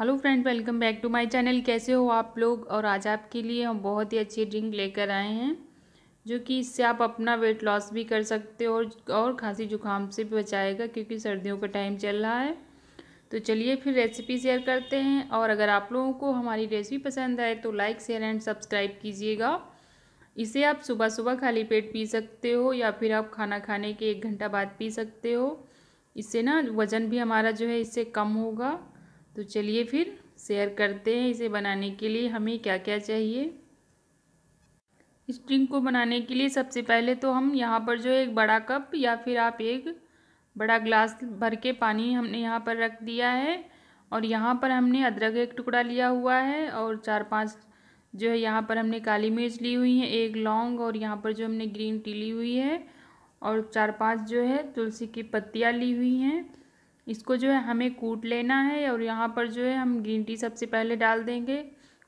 hello friend welcome back to my channel कैसे हो आप लोग और आज आपके लिए हम बहुत ही अच्छी ड्रिंक लेकर आए हैं जो कि इससे आप अपना वेट लॉस भी कर सकते हो और और खांसी जुकाम से भी बचाएगा क्योंकि सर्दियों का टाइम चल रहा है तो चलिए फिर रेसिपी शेयर करते हैं और अगर आप लोगों को हमारी रेसिपी पसंद आए तो लाइक शेयर एंड सब्सक्राइब कीजिएगा इसे आप सुबह सुबह खाली पेट पी सकते हो या फिर आप खाना खाने के एक घंटा बाद पी सकते हो इससे ना वज़न भी हमारा जो है इससे कम होगा तो चलिए फिर शेयर करते हैं इसे बनाने के लिए हमें क्या क्या चाहिए स्ट्रिंग को बनाने के लिए सबसे पहले तो हम यहाँ पर जो एक बड़ा कप या फिर आप एक बड़ा ग्लास भर के पानी हमने यहाँ पर रख दिया है और यहाँ पर हमने अदरक एक टुकड़ा लिया हुआ है और चार पांच जो है यहाँ पर हमने काली मिर्च ली हुई है एक लौंग और यहाँ पर जो हमने ग्रीन टी ली हुई है और चार पांच जो है तुलसी की पत्तियाँ ली हुई हैं इसको जो है हमें कूट लेना है और यहाँ पर जो है हम ग्रीन टी सबसे पहले डाल देंगे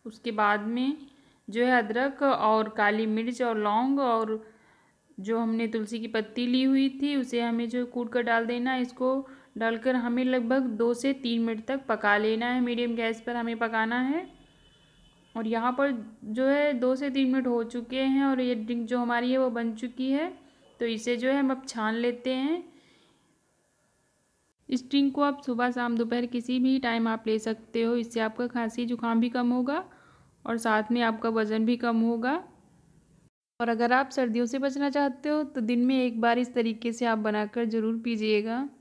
उसके बाद में जो है अदरक और काली मिर्च और लौंग और जो हमने तुलसी की पत्ती ली हुई थी उसे हमें जो कूट कर डाल देना है इसको डालकर हमें लगभग दो से तीन मिनट तक पका लेना है मीडियम गैस पर हमें पकाना है और यहाँ पर जो है दो से तीन मिनट हो चुके हैं और ये ड्रिंक जो हमारी है वो बन चुकी है तो इसे जो है हम अब छान लेते हैं इस ड्रिंक को आप सुबह शाम दोपहर किसी भी टाइम आप ले सकते हो इससे आपका खांसी जुकाम भी कम होगा और साथ में आपका वज़न भी कम होगा और अगर आप सर्दियों से बचना चाहते हो तो दिन में एक बार इस तरीके से आप बनाकर ज़रूर पीजिएगा